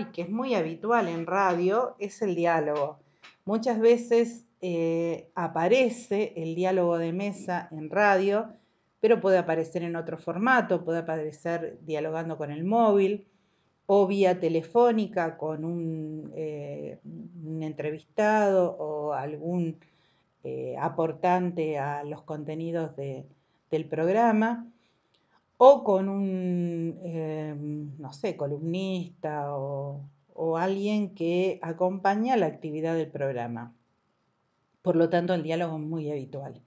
y que es muy habitual en radio es el diálogo. Muchas veces eh, aparece el diálogo de mesa en radio, pero puede aparecer en otro formato, puede aparecer dialogando con el móvil o vía telefónica con un, eh, entrevistado o algún eh, aportante a los contenidos del programa o con un, eh, no sé, columnista o, alguien que acompaña la actividad del programa. Por lo tanto, el diálogo es muy habitual.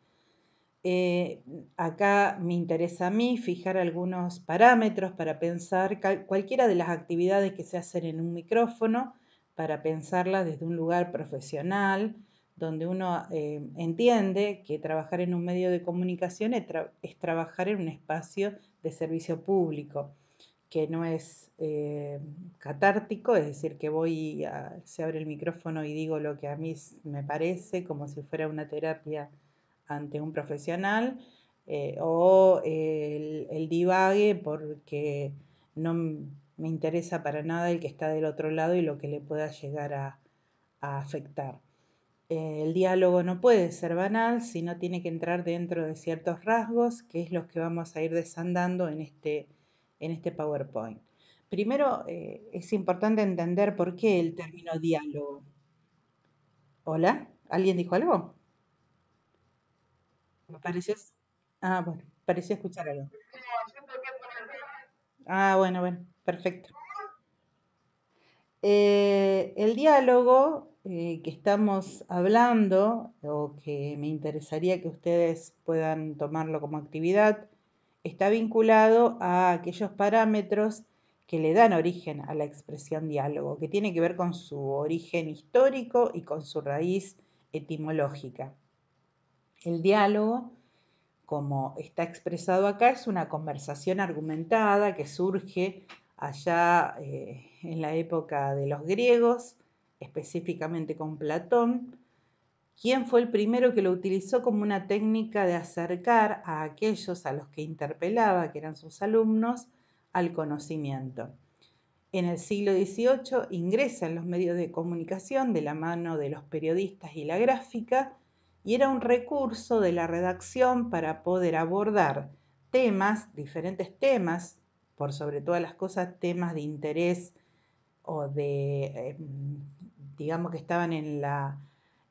Eh, acá me interesa a mí fijar algunos parámetros para pensar cualquiera de las actividades que se hacen en un micrófono, para pensarlas desde un lugar profesional, donde uno eh, entiende que trabajar en un medio de comunicación es, trabajar en un espacio de servicio público, que no es eh, catártico, es decir, que voy, se abre el micrófono y digo lo que a mí me parece, como si fuera una terapia ante un profesional, eh, o el, divague porque no me interesa para nada el que está del otro lado y lo que le pueda llegar a afectar. Eh, el diálogo no puede ser banal, sino tiene que entrar dentro de ciertos rasgos, que es los que vamos a ir desandando en este, en este PowerPoint. Primero, eh, es importante entender por qué el término diálogo. ¿Hola? ¿Alguien dijo algo? ¿Me pareció? Ah, bueno, pareció escuchar algo. Ah, bueno, bueno, perfecto. Eh, el diálogo eh, que estamos hablando o que me interesaría que ustedes puedan tomarlo como actividad está vinculado a aquellos parámetros que le dan origen a la expresión diálogo, que tiene que ver con su origen histórico y con su raíz etimológica. El diálogo, como está expresado acá, es una conversación argumentada que surge allá eh, en la época de los griegos, específicamente con Platón, quien fue el primero que lo utilizó como una técnica de acercar a aquellos a los que interpelaba, que eran sus alumnos, al conocimiento. En el siglo XVIII ingresa en los medios de comunicación de la mano de los periodistas y la gráfica y era un recurso de la redacción para poder abordar temas, diferentes temas, por sobre todas las cosas temas de interés o de em, digamos que estaban en, la,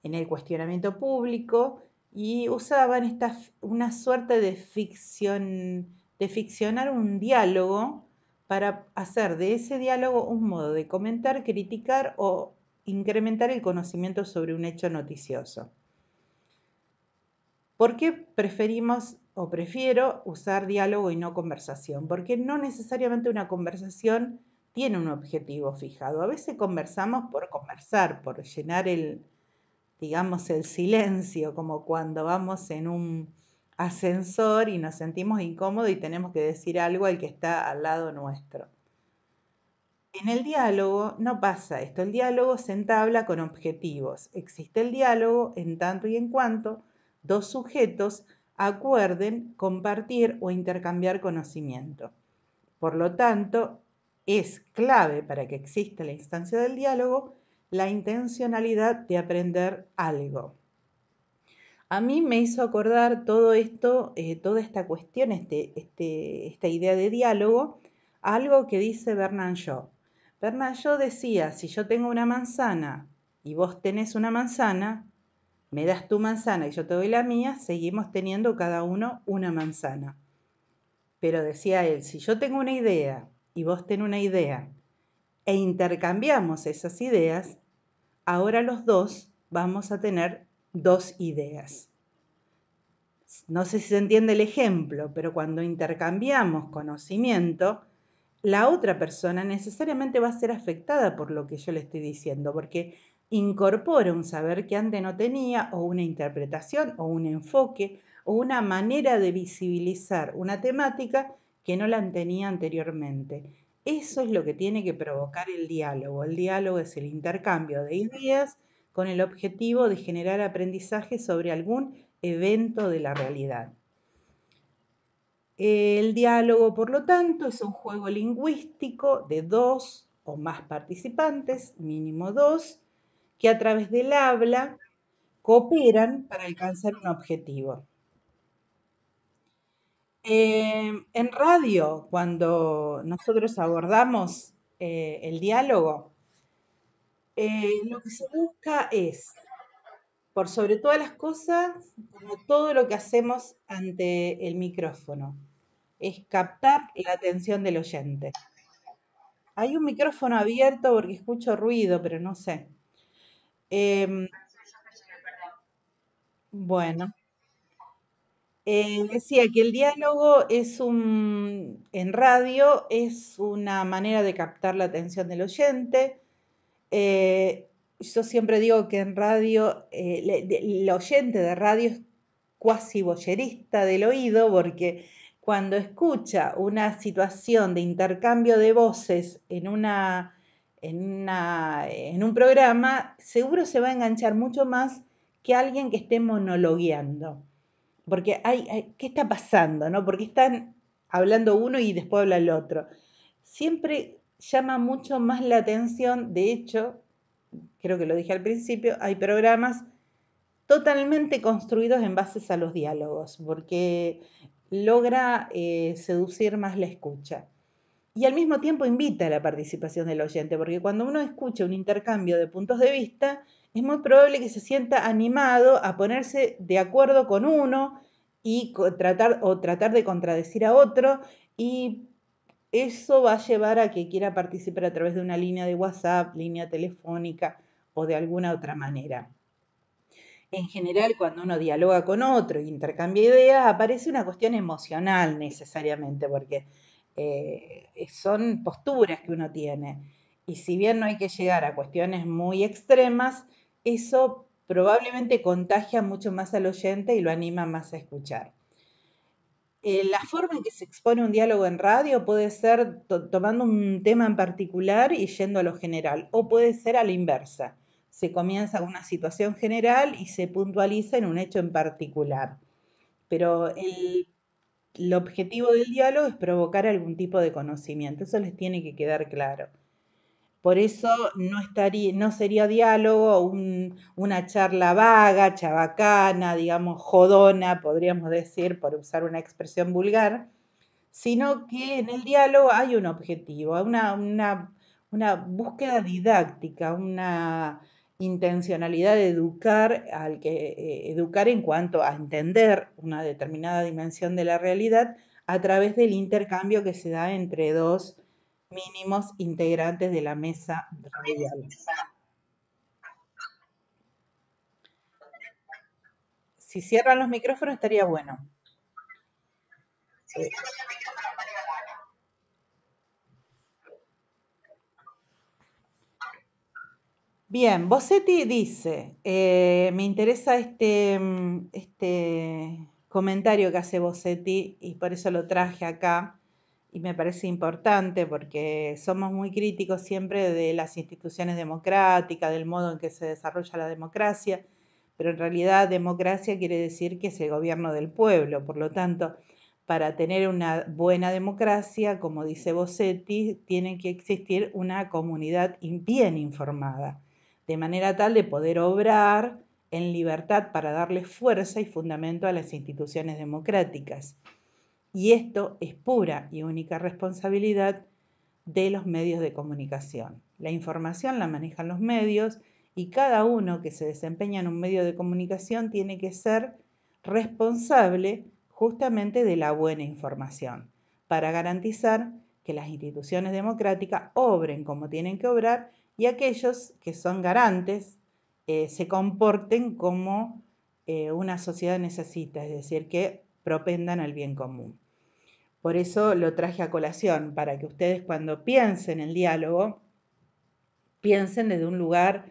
en el cuestionamiento público y usaban esta, una suerte de ficción, de ficcionar un diálogo para hacer de ese diálogo un modo de comentar, criticar o incrementar el conocimiento sobre un hecho noticioso. ¿Por qué preferimos o prefiero usar diálogo y no conversación? Porque no necesariamente una conversación tiene un objetivo fijado. A veces conversamos por conversar, por llenar el, digamos, el silencio, como cuando vamos en un ascensor y nos sentimos incómodos y tenemos que decir algo al que está al lado nuestro. En el diálogo no pasa esto, el diálogo se entabla con objetivos. Existe el diálogo en tanto y en cuanto dos sujetos acuerden compartir o intercambiar conocimiento. Por lo tanto, es clave para que exista la instancia del diálogo la intencionalidad de aprender algo. A mí me hizo acordar todo esto, eh, toda esta cuestión, este, este, esta idea de diálogo, algo que dice Bernard Shaw. Bernard Shaw decía, si yo tengo una manzana y vos tenés una manzana, me das tu manzana y yo te doy la mía, seguimos teniendo cada uno una manzana. Pero decía él, si yo tengo una idea y vos tenés una idea e intercambiamos esas ideas, ahora los dos vamos a tener dos ideas. No sé si se entiende el ejemplo, pero cuando intercambiamos conocimiento, la otra persona necesariamente va a ser afectada por lo que yo le estoy diciendo, porque incorpora un saber que antes no tenía, o una interpretación, o un enfoque, o una manera de visibilizar una temática que no la tenía anteriormente. Eso es lo que tiene que provocar el diálogo. El diálogo es el intercambio de ideas con el objetivo de generar aprendizaje sobre algún evento de la realidad. El diálogo, por lo tanto, es un juego lingüístico de dos o más participantes, mínimo dos, que a través del habla cooperan para alcanzar un objetivo. Em, en radio, cuando nosotros abordamos eh, el diálogo, eh, lo que se busca es, por sobre todas las cosas, como todo lo que hacemos ante el micrófono, es captar la atención del oyente. Hay un micrófono abierto porque escucho ruido, pero no sé. Em, bueno. Eh, decía que el diálogo es un, en radio es una manera de captar la atención del oyente. Eh, yo siempre digo que en radio, eh, el oyente de radio es cuasi boyerista del oído, porque cuando escucha una situación de intercambio de voces en, en un programa, seguro se va a enganchar mucho más que alguien que esté monologueando. Porque hay, ¿qué está pasando? ¿No? Porque están hablando uno y después habla el otro. Siempre llama mucho más la atención, de hecho, creo que lo dije al principio, hay programas totalmente construidos en bases a los diálogos, porque logra eh, seducir más la escucha. Y al mismo tiempo invita a la participación del oyente, porque cuando uno escucha un intercambio de puntos de vista, es muy probable que se sienta animado a ponerse de acuerdo con uno y tratar o tratar de contradecir a otro y eso va a llevar a que quiera participar a través de una línea de WhatsApp, línea telefónica o de alguna otra manera. En general, cuando uno dialoga con otro e intercambia ideas, aparece una cuestión emocional necesariamente, porque eh, son posturas que uno tiene. Y si bien no hay que llegar a cuestiones muy extremas, eso probablemente contagia mucho más al oyente y lo anima más a escuchar. Eh, la forma en que se expone un diálogo en radio puede ser tomando un tema en particular y yendo a lo general, o puede ser a la inversa. Se comienza una situación general y se puntualiza en un hecho en particular. Pero el objetivo del diálogo es provocar algún tipo de conocimiento, eso les tiene que quedar claro. Por eso no, estaría, no sería diálogo, una charla vaga, chabacana, digamos, jodona, podríamos decir, por usar una expresión vulgar, sino que en el diálogo hay un objetivo, una, búsqueda didáctica, una intencionalidad de educar, al que, eh, educar en cuanto a entender una determinada dimensión de la realidad a través del intercambio que se da entre dos mínimos integrantes de la mesa Si cierran los micrófonos estaría bueno. Bien, Bossetti dice, eh, me interesa este, mm, este comentario que hace Bossetti y por eso lo traje acá y me parece importante porque somos muy críticos siempre de las instituciones democráticas, del modo en que se desarrolla la democracia, pero en realidad democracia quiere decir que es el gobierno del pueblo, por lo tanto, para tener una buena democracia, como dice Bossetti, tiene que existir una comunidad bien informada, de manera tal de poder obrar en libertad para darle fuerza y fundamento a las instituciones democráticas. Y esto es pura y única responsabilidad de los medios de comunicación. La información la manejan los medios y cada uno que se desempeña en un medio de comunicación tiene que ser responsable justamente de la buena información para garantizar que las instituciones democráticas obren como tienen que obrar y aquellos que son garantes eh, se comporten como eh, una sociedad necesita, es decir, que propendan al bien común. Por eso lo traje a colación, para que ustedes cuando piensen en el diálogo, piensen desde un lugar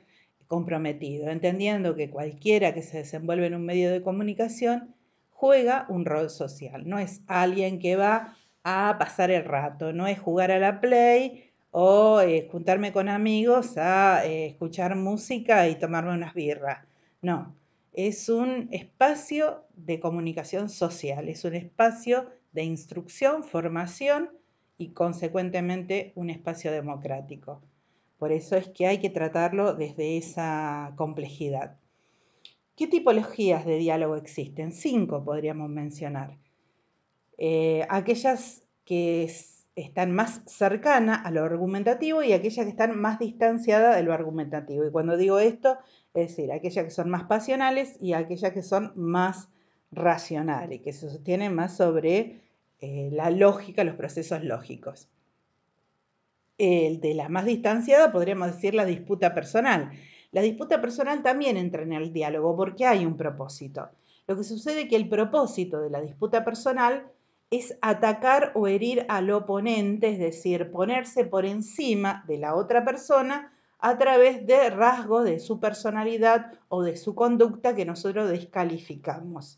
comprometido, entendiendo que cualquiera que se desenvuelve en un medio de comunicación juega un rol social, no es alguien que va a pasar el rato, no es jugar a la play o eh, juntarme con amigos a eh, escuchar música y tomarme unas birras. No, es un espacio de comunicación social, es un espacio de instrucción, formación y consecuentemente un espacio democrático. Por eso es que hay que tratarlo desde esa complejidad. ¿Qué tipologías de diálogo existen? Cinco podríamos mencionar. Eh, aquellas que están más cercanas a lo argumentativo y aquellas que están más distanciadas de lo argumentativo. Y cuando digo esto, es decir, aquellas que son más pasionales y aquellas que son más racionales, que se sostienen más sobre eh, la lógica, los procesos lógicos. El de la más distanciada podríamos decir la disputa personal. La disputa personal también entra en el diálogo porque hay un propósito. Lo que sucede es que el propósito de la disputa personal es atacar o herir al oponente, es decir, ponerse por encima de la otra persona a través de rasgos de su personalidad o de su conducta que nosotros descalificamos.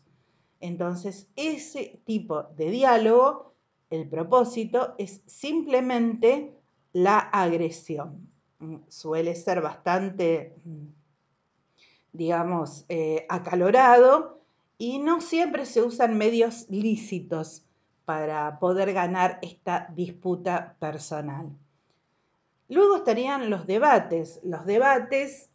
Entonces, ese tipo de diálogo, el propósito es simplemente la agresión. Mm, suele ser bastante, mm, digamos, eh, acalorado y no siempre se usan medios lícitos para poder ganar esta disputa personal. Luego estarían los debates. Los debates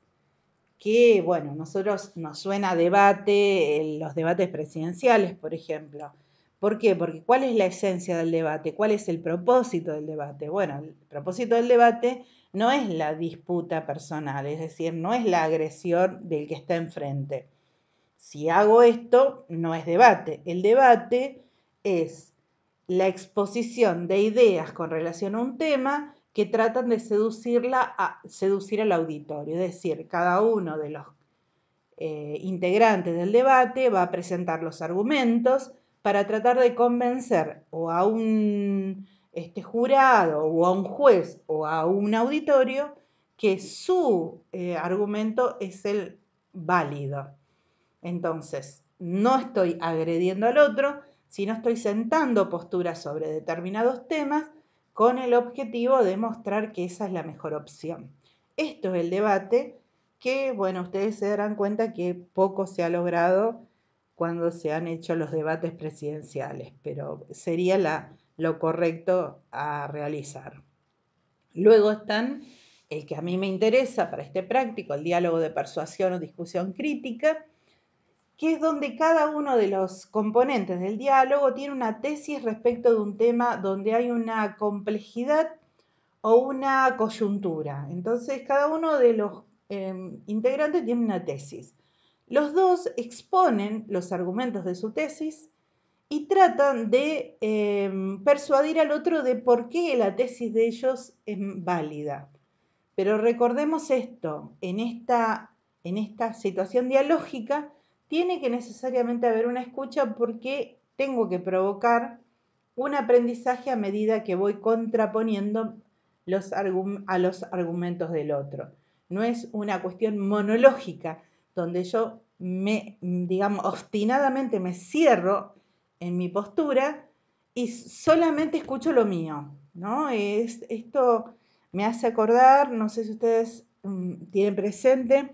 que, bueno, nosotros nos suena debate, eh, los debates presidenciales, por ejemplo. ¿Por qué? Porque ¿cuál es la esencia del debate? ¿Cuál es el propósito del debate? Bueno, el propósito del debate no es la disputa personal, es decir, no es la agresión del que está enfrente. Si hago esto, no es debate. El debate es la exposición de ideas con relación a un tema que tratan de seducirla a, seducir al auditorio. Es decir, cada uno de los eh, integrantes del debate va a presentar los argumentos para tratar de convencer o a un este, jurado o a un juez o a un auditorio que su eh, argumento es el válido. Entonces, no estoy agrediendo al otro, sino estoy sentando posturas sobre determinados temas con el objetivo de mostrar que esa es la mejor opción. Esto es el debate que, bueno, ustedes se darán cuenta que poco se ha logrado cuando se han hecho los debates presidenciales, pero sería lo correcto a realizar. Luego están el que a mí me interesa para este práctico, el diálogo de persuasión o discusión crítica, que es donde cada uno de los componentes del diálogo tiene una tesis respecto de un tema donde hay una complejidad o una coyuntura. Entonces, cada uno de los em, integrantes tiene una tesis. Los dos exponen los argumentos de su tesis y tratan de em, persuadir al otro de por qué la tesis de ellos es válida. Pero recordemos esto, en esta situación dialógica, tiene que necesariamente haber una escucha porque tengo que provocar un aprendizaje a medida que voy contraponiendo los a los argumentos del otro. No es una cuestión monológica donde yo me, digamos, obstinadamente me cierro en mi postura y solamente escucho lo mío, ¿no? Es, esto me hace acordar, no sé si ustedes mm, tienen presente,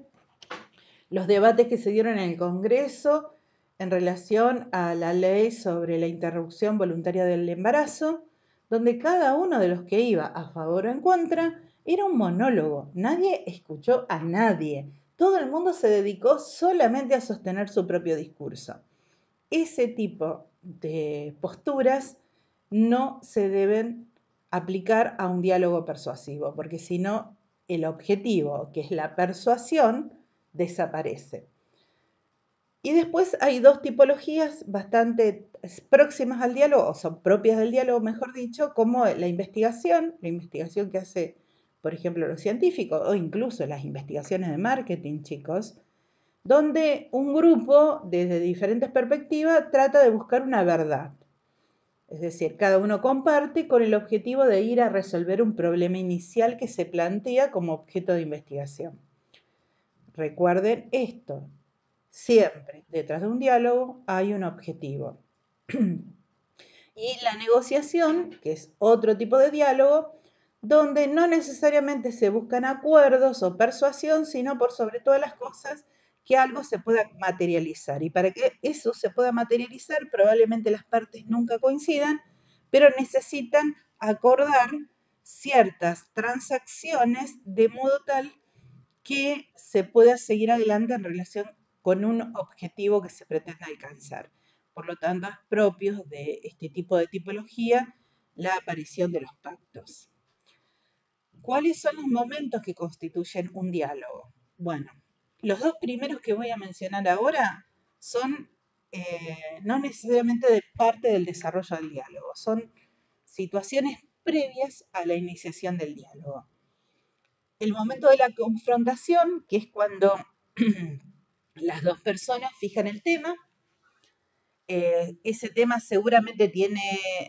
los debates que se dieron en el Congreso en relación a la ley sobre la interrupción voluntaria del embarazo, donde cada uno de los que iba a favor o en contra era un monólogo. Nadie escuchó a nadie. Todo el mundo se dedicó solamente a sostener su propio discurso. Ese tipo de posturas no se deben aplicar a un diálogo persuasivo, porque si no, el objetivo, que es la persuasión, desaparece. Y después hay dos tipologías bastante próximas al diálogo, o son propias del diálogo, mejor dicho, como la investigación, la investigación que hace, por ejemplo, los científicos, o incluso las investigaciones de marketing, chicos, donde un grupo, desde diferentes perspectivas, trata de buscar una verdad. Es decir, cada uno comparte con el objetivo de ir a resolver un problema inicial que se plantea como objeto de investigación. Recuerden esto, siempre detrás de un diálogo hay un objetivo. y la negociación, que es otro tipo de diálogo, donde no necesariamente se buscan acuerdos o persuasión, sino por sobre todas las cosas que algo se pueda materializar. Y para que eso se pueda materializar, probablemente las partes nunca coincidan, pero necesitan acordar ciertas transacciones de modo tal que se pueda seguir adelante en relación con un objetivo que se pretende alcanzar. Por lo tanto, es propio de este tipo de tipología la aparición de los pactos. ¿Cuáles son los momentos que constituyen un diálogo? Bueno, los dos primeros que voy a mencionar ahora son eh, no necesariamente de parte del desarrollo del diálogo, son situaciones previas a la iniciación del diálogo el momento de la confrontación, que es cuando las dos personas fijan el tema. Eh, ese tema seguramente tiene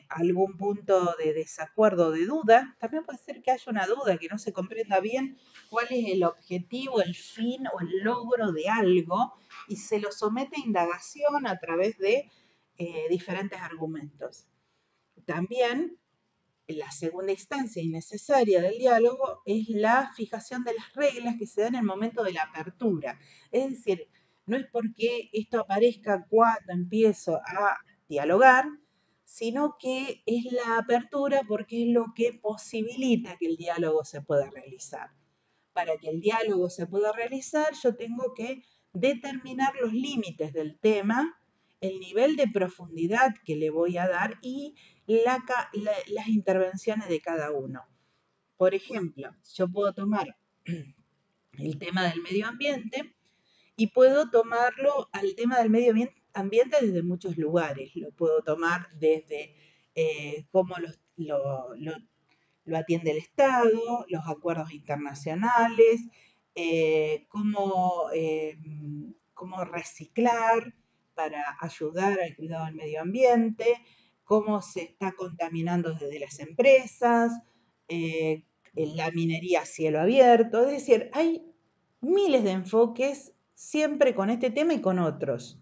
algún punto de desacuerdo, de duda. También puede ser que haya una duda, que no se comprenda bien cuál es el objetivo, el fin o el logro de algo y se lo somete a indagación a través de eh, diferentes argumentos. También eh, la segunda instancia innecesaria del diálogo es la fijación de las reglas que se dan en el momento de la apertura. Es decir, no es porque esto aparezca cuando empiezo a dialogar, sino que es la apertura porque es lo que posibilita que el diálogo se pueda realizar. Para que el diálogo se pueda realizar, yo tengo que determinar los límites del tema el nivel de profundidad que le voy a dar y las intervenciones de cada uno. Por ejemplo, yo puedo tomar el tema del medio ambiente y puedo tomarlo al tema del medio ambiente desde muchos lugares. Lo puedo tomar desde eh, cómo lo, atiende el Estado, los acuerdos internacionales, eh, cómo, eh, cómo reciclar, para ayudar al cuidado del medio ambiente, cómo se está contaminando desde las empresas, eh, la minería a cielo abierto, es decir, hay miles de enfoques siempre con este tema y con otros.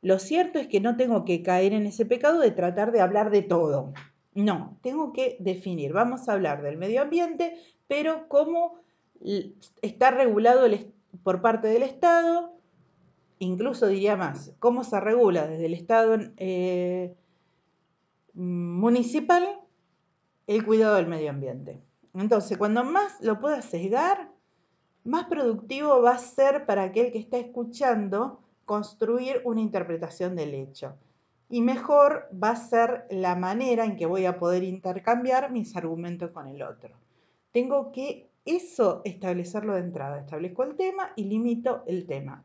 Lo cierto es que no tengo que caer en ese pecado de tratar de hablar de todo. No, tengo que definir. Vamos a hablar del medio ambiente, pero cómo está regulado por parte del Estado, incluso diría más, cómo se regula desde el Estado eh, municipal el cuidado del medio ambiente. Entonces, cuando más lo pueda sesgar, más productivo va a ser para aquel que está escuchando construir una interpretación del hecho. Y mejor va a ser la manera en que voy a poder intercambiar mis argumentos con el otro. Tengo que eso establecerlo de entrada. Establezco el tema y limito el tema.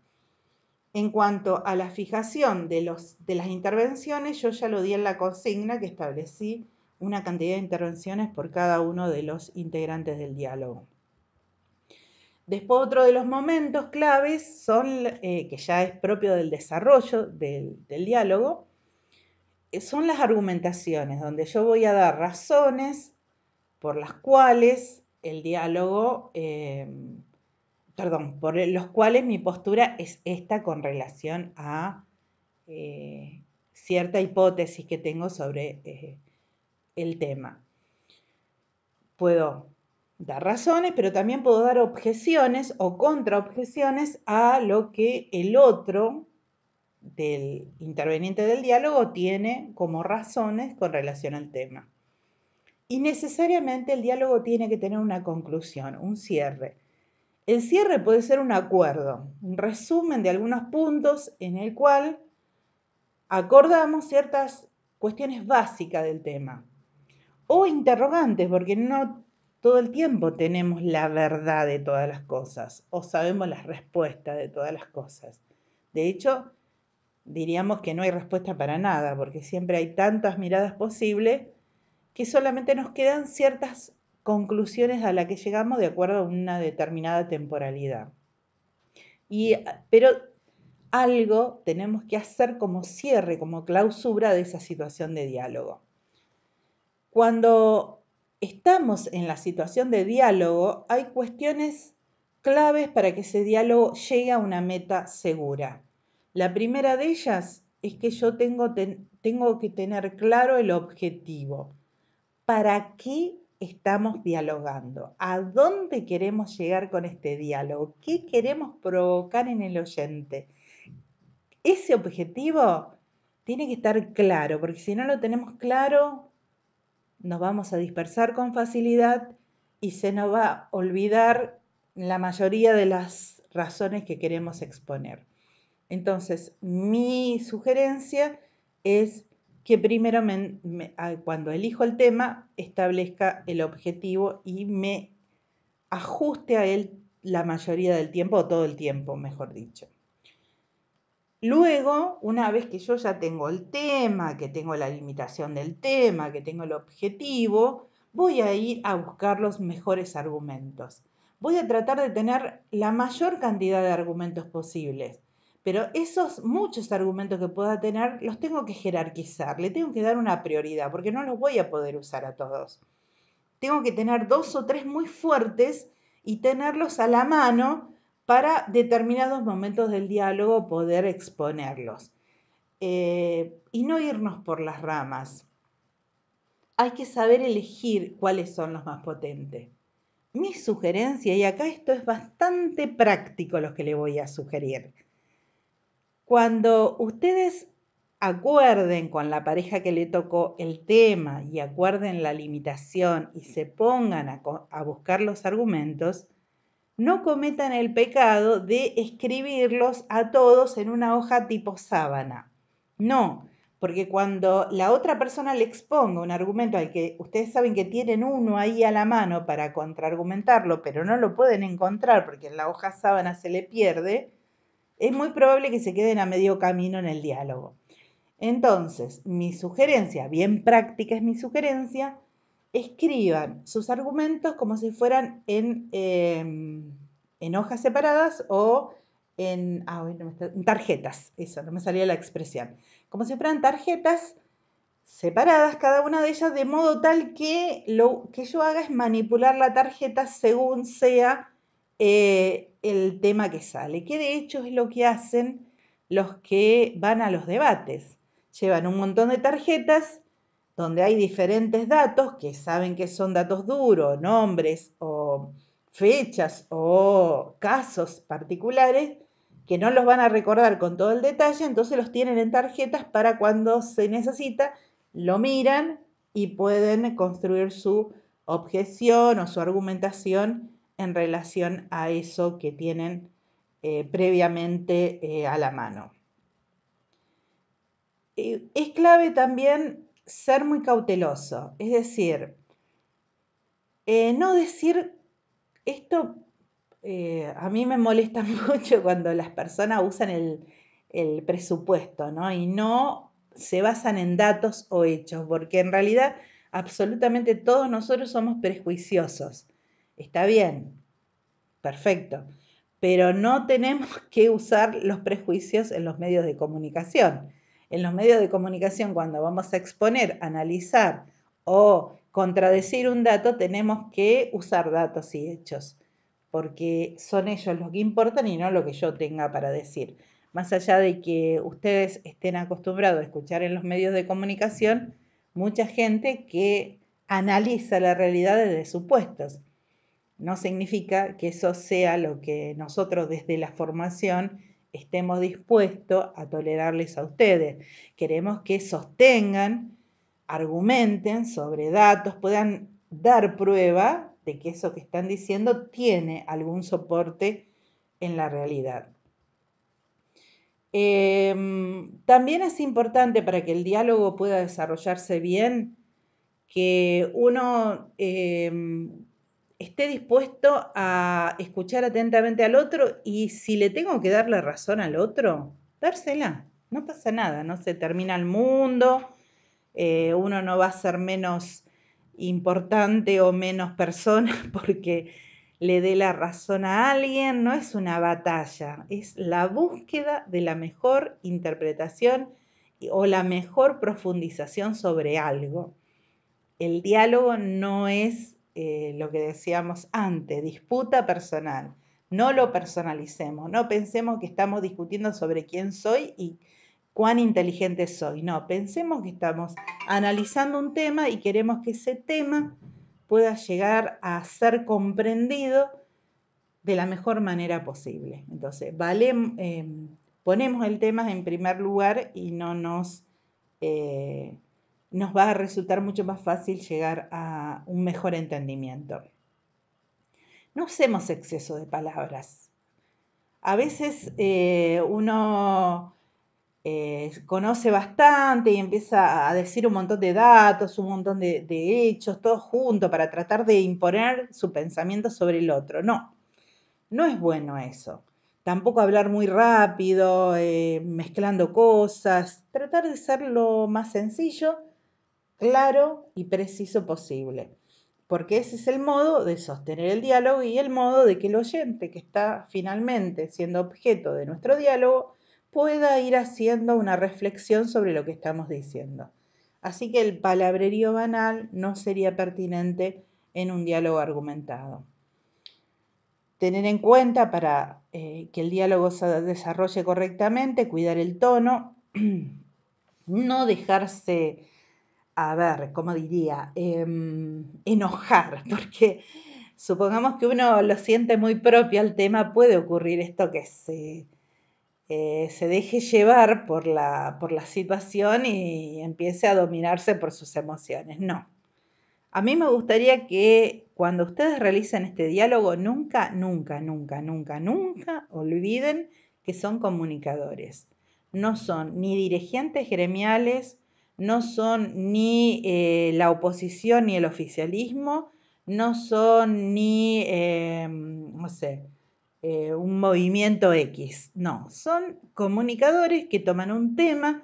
En cuanto a la fijación de, las intervenciones, yo ya lo di en la consigna que establecí una cantidad de intervenciones por cada uno de los integrantes del diálogo. Después otro de los momentos claves son, eh, que ya es propio del desarrollo del, diálogo, eh, son las argumentaciones, donde yo voy a dar razones por las cuales el diálogo eh, perdón, por los cuales mi postura es esta con relación a eh, cierta hipótesis que tengo sobre eh, el tema. Puedo dar razones, pero también puedo dar objeciones o contraobjeciones a lo que el otro del interveniente del diálogo tiene como razones con relación al tema. Y necesariamente el diálogo tiene que tener una conclusión, un cierre. El cierre puede ser un acuerdo, un resumen de algunos puntos en el cual acordamos ciertas cuestiones básicas del tema. O interrogantes, porque no todo el tiempo tenemos la verdad de todas las cosas o sabemos las respuestas de todas las cosas. De hecho, diríamos que no hay respuesta para nada, porque siempre hay tantas miradas posibles que solamente nos quedan ciertas conclusiones a las que llegamos de acuerdo a una determinada temporalidad. Y, pero algo tenemos que hacer como cierre, como clausura de esa situación de diálogo. Cuando estamos en la situación de diálogo, hay cuestiones claves para que ese diálogo llegue a una meta segura. La primera de ellas es que yo tengo, tengo que tener claro el objetivo. ¿Para qué estamos dialogando, a dónde queremos llegar con este diálogo, qué queremos provocar en el oyente. Ese objetivo tiene que estar claro, porque si no lo tenemos claro, nos vamos a dispersar con facilidad y se nos va a olvidar la mayoría de las razones que queremos exponer. Entonces, mi sugerencia es que primero cuando elijo el tema establezca el objetivo y me ajuste a él la mayoría del tiempo o todo el tiempo, mejor dicho. Luego, una vez que yo ya tengo el tema, que tengo la limitación del tema, que tengo el objetivo, voy a ir a buscar los mejores argumentos. Voy a tratar de tener la mayor cantidad de argumentos posibles. Pero esos muchos argumentos que pueda tener los tengo que jerarquizar, le tengo que dar una prioridad, porque no los voy a poder usar a todos. Tengo que tener dos o tres muy fuertes y tenerlos a la mano para determinados momentos del diálogo poder exponerlos. Eh, y no irnos por las ramas. Hay que saber elegir cuáles son los más potentes. Mi sugerencia, y acá esto es bastante práctico lo que le voy a sugerir, cuando ustedes acuerden con la pareja que le tocó el tema y acuerden la limitación y se pongan a, buscar los argumentos, no cometan el pecado de escribirlos a todos en una hoja tipo sábana. No, porque cuando la otra persona le exponga un argumento al que ustedes saben que tienen uno ahí a la mano para contraargumentarlo, pero no lo pueden encontrar porque en la hoja sábana se le pierde, es muy probable que se queden a medio camino en el diálogo. Entonces, mi sugerencia, bien práctica es mi sugerencia, escriban sus argumentos como si fueran en, em, en hojas separadas o en, ah, en, tarjetas, eso, no me salía la expresión, como si fueran tarjetas separadas cada una de ellas de modo tal que lo que yo haga es manipular la tarjeta según sea eh, el tema que sale, que de hecho es lo que hacen los que van a los debates. Llevan un montón de tarjetas donde hay diferentes datos que saben que son datos duros, nombres o fechas o casos particulares que no los van a recordar con todo el detalle, entonces los tienen en tarjetas para cuando se necesita, lo miran y pueden construir su objeción o su argumentación en relación a eso que tienen eh, previamente eh, a la mano. Es clave también ser muy cauteloso, es decir, eh, no decir esto, a mí me molesta mucho cuando las personas usan el, el presupuesto ¿no? y no se basan en datos o hechos, porque en realidad absolutamente todos nosotros somos prejuiciosos. Está bien, perfecto, pero no tenemos que usar los prejuicios en los medios de comunicación. En los medios de comunicación, cuando vamos a exponer, analizar o contradecir un dato, tenemos que usar datos y hechos, porque son ellos los que importan y no lo que yo tenga para decir. Más allá de que ustedes estén acostumbrados a escuchar en los medios de comunicación, mucha gente que analiza la realidad desde supuestos no significa que eso sea lo que nosotros desde la formación estemos dispuestos a tolerarles a ustedes. Queremos que sostengan, argumenten sobre datos, puedan dar prueba de que eso que están diciendo tiene algún soporte en la realidad. Em, también es importante para que el diálogo pueda desarrollarse bien que uno em, esté dispuesto a escuchar atentamente al otro y si le tengo que dar la razón al otro, dársela. No pasa nada, no se termina el mundo, eh, uno no va a ser menos importante o menos persona porque le dé la razón a alguien, no es una batalla, es la búsqueda de la mejor interpretación o la mejor profundización sobre algo. El diálogo no es eh, lo que decíamos antes, disputa personal. No lo personalicemos, no pensemos que estamos discutiendo sobre quién soy y cuán inteligente soy. No, pensemos que estamos analizando un tema y queremos que ese tema pueda llegar a ser comprendido de la mejor manera posible. Entonces, vale, eh, ponemos el tema en primer lugar y no nos eh, nos va a resultar mucho más fácil llegar a un mejor entendimiento. No usemos exceso de palabras. A veces eh, uno eh, conoce bastante y empieza a decir un montón de datos, un montón de, hechos, todo junto para tratar de imponer su pensamiento sobre el otro. No, no es bueno eso tampoco hablar muy rápido, eh, mezclando cosas, tratar de ser lo más sencillo claro y preciso posible, porque ese es el modo de sostener el diálogo y el modo de que el oyente, que está finalmente siendo objeto de nuestro diálogo, pueda ir haciendo una reflexión sobre lo que estamos diciendo. Así que el palabrerío banal no sería pertinente en un diálogo argumentado. Tener en cuenta para eh, que el diálogo se desarrolle correctamente, cuidar el tono, no dejarse a ver, ¿cómo diría? Em, enojar, porque supongamos que uno lo siente muy propio al tema, puede ocurrir esto que se, eh, se deje llevar por la, por la situación y empiece a dominarse por sus emociones. No. A mí me gustaría que cuando ustedes realicen este diálogo, nunca, nunca, nunca, nunca, nunca olviden que son comunicadores. No son ni dirigentes gremiales, no son ni eh, la oposición ni el oficialismo, no son ni, em, no sé, eh, un movimiento X, no, son comunicadores que toman un tema,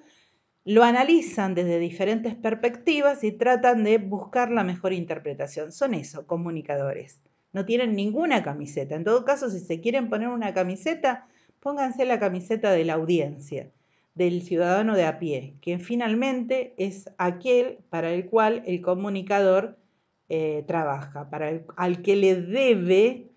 lo analizan desde diferentes perspectivas y tratan de buscar la mejor interpretación. Son eso, comunicadores. No tienen ninguna camiseta. En todo caso, si se quieren poner una camiseta, pónganse la camiseta de la audiencia del ciudadano de a pie, que finalmente es aquel para el cual el comunicador eh, trabaja, para al que le debe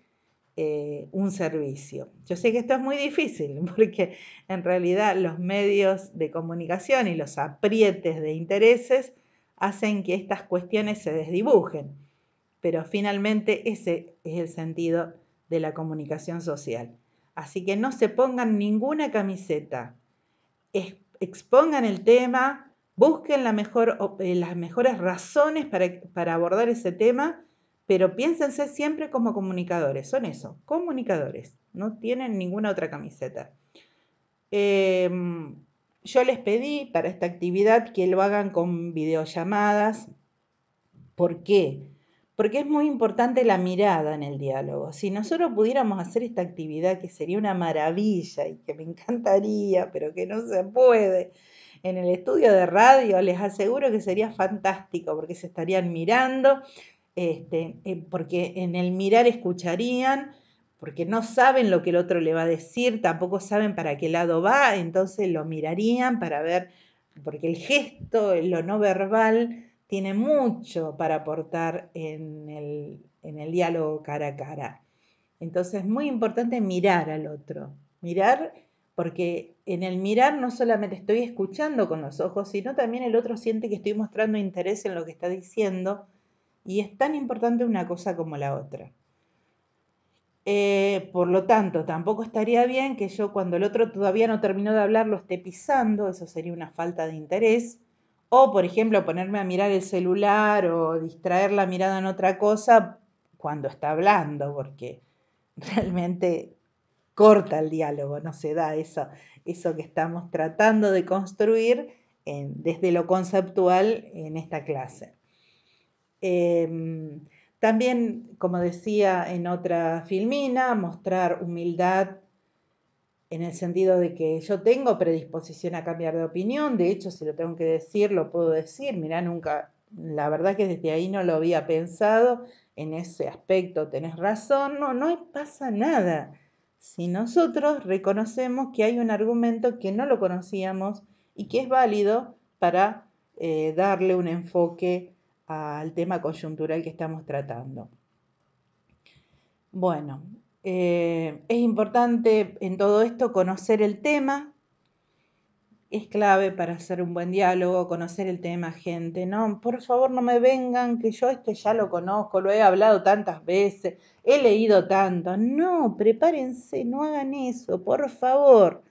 eh, un servicio. Yo sé que esto es muy difícil porque en realidad los medios de comunicación y los aprietes de intereses hacen que estas cuestiones se desdibujen, pero finalmente ese es el sentido de la comunicación social. Así que no se pongan ninguna camiseta, expongan el tema, busquen eh, las mejores razones para, abordar ese tema, pero piénsense siempre como comunicadores, son eso, comunicadores, no tienen ninguna otra camiseta. Em, yo les pedí para esta actividad que lo hagan con videollamadas. ¿Por qué? porque es muy importante la mirada en el diálogo. Si nosotros pudiéramos hacer esta actividad, que sería una maravilla y que me encantaría, pero que no se puede, en el estudio de radio, les aseguro que sería fantástico, porque se estarían mirando, este, eh, porque en el mirar escucharían, porque no saben lo que el otro le va a decir, tampoco saben para qué lado va, entonces lo mirarían para ver, porque el gesto, lo no verbal, tiene mucho para aportar en el, diálogo cara a cara. Entonces es muy importante mirar al otro, mirar porque en el mirar no solamente estoy escuchando con los ojos, sino también el otro siente que estoy mostrando interés en lo que está diciendo y es tan importante una cosa como la otra. Eh, por lo tanto, tampoco estaría bien que yo cuando el otro todavía no terminó de hablar lo esté pisando, eso sería una falta de interés. O, por ejemplo, ponerme a mirar el celular o distraer la mirada en otra cosa cuando está hablando, porque realmente corta el diálogo, no se da eso, eso que estamos tratando de construir desde lo conceptual en esta clase. Em, también, como decía en otra filmina, mostrar humildad en el sentido de que yo tengo predisposición a cambiar de opinión, de hecho, si lo tengo que decir, lo puedo decir, mirá, nunca, la verdad que desde ahí no lo había pensado en ese aspecto, tenés razón, no, no pasa nada. Si nosotros reconocemos que hay un argumento que no lo conocíamos y que es válido para eh, darle un enfoque al tema coyuntural que estamos tratando. Bueno, eh, es importante en todo esto conocer el tema. Es clave para hacer un buen diálogo, conocer el tema, gente. No, por favor, no me vengan que yo este ya lo conozco, lo he hablado tantas veces, he leído tanto. No, prepárense, no hagan eso, por favor.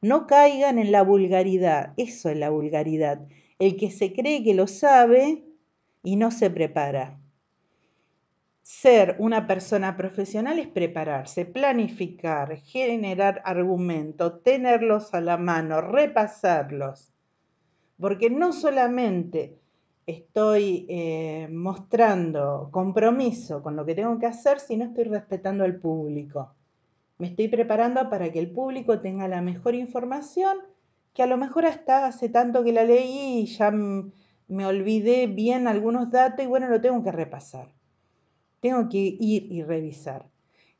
No caigan en la vulgaridad. Eso es la vulgaridad. El que se cree que lo sabe y no se prepara ser una persona profesional es prepararse, planificar, generar argumentos, tenerlos a la mano, repasarlos. Porque no solamente estoy eh, mostrando compromiso con lo que tengo que hacer, sino estoy respetando al público. Me estoy preparando para que el público tenga la mejor información, que a lo mejor hasta hace tanto que la leí y ya me olvidé bien algunos datos y bueno, lo tengo que repasar tengo que ir y revisar.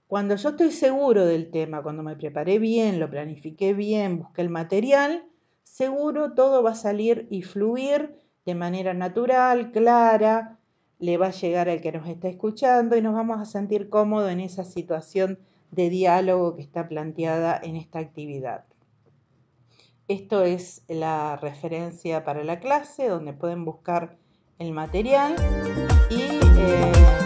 Cuando yo estoy seguro del tema, cuando me preparé bien, lo planifiqué bien, busqué el material, seguro todo va a salir y fluir de manera natural, clara, le va a llegar al que nos está escuchando y nos vamos a sentir cómodos en esa situación de diálogo que está planteada en esta actividad. Esto es la referencia para la clase donde pueden buscar el material y... Eh,